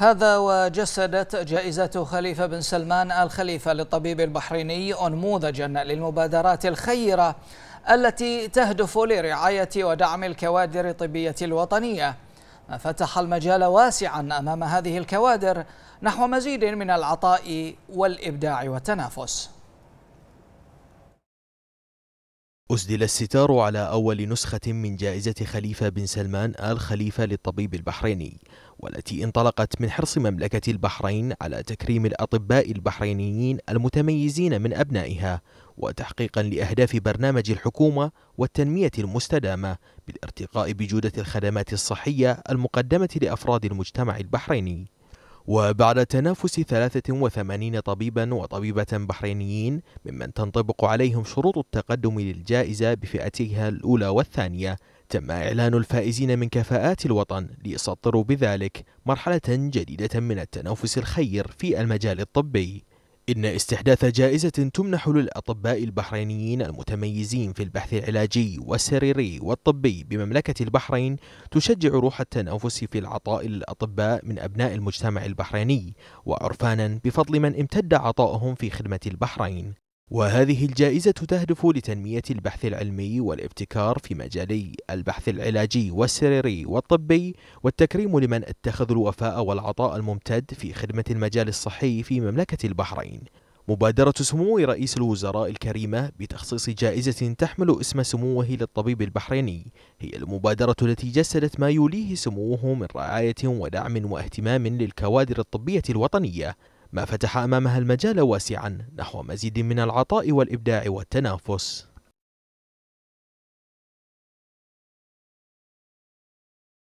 هذا وجسدت جائزة خليفة بن سلمان الخليفة للطبيب البحريني أنموذجا للمبادرات الخيرة التي تهدف لرعاية ودعم الكوادر الطبية الوطنية ما فتح المجال واسعا أمام هذه الكوادر نحو مزيد من العطاء والإبداع والتنافس أسدل الستار على أول نسخة من جائزة خليفة بن سلمان آل خليفة للطبيب البحريني والتي انطلقت من حرص مملكة البحرين على تكريم الأطباء البحرينيين المتميزين من أبنائها وتحقيقا لأهداف برنامج الحكومة والتنمية المستدامة بالارتقاء بجودة الخدمات الصحية المقدمة لأفراد المجتمع البحريني وبعد تنافس 83 طبيبا وطبيبة بحرينيين ممن تنطبق عليهم شروط التقدم للجائزة بفئتها الأولى والثانية تم إعلان الفائزين من كفاءات الوطن ليسطروا بذلك مرحلة جديدة من التنافس الخير في المجال الطبي إن استحداث جائزة تمنح للأطباء البحرينيين المتميزين في البحث العلاجي والسريري والطبي بمملكة البحرين تشجع روح التنافس في العطاء للأطباء من أبناء المجتمع البحريني وعرفانا بفضل من امتد عطاؤهم في خدمة البحرين وهذه الجائزة تهدف لتنمية البحث العلمي والابتكار في مجالي البحث العلاجي والسريري والطبي والتكريم لمن اتخذ الوفاء والعطاء الممتد في خدمة المجال الصحي في مملكة البحرين مبادرة سمو رئيس الوزراء الكريمة بتخصيص جائزة تحمل اسم سموه للطبيب البحريني هي المبادرة التي جسدت ما يوليه سموه من رعاية ودعم واهتمام للكوادر الطبية الوطنية ما فتح أمامها المجال واسعا نحو مزيد من العطاء والإبداع والتنافس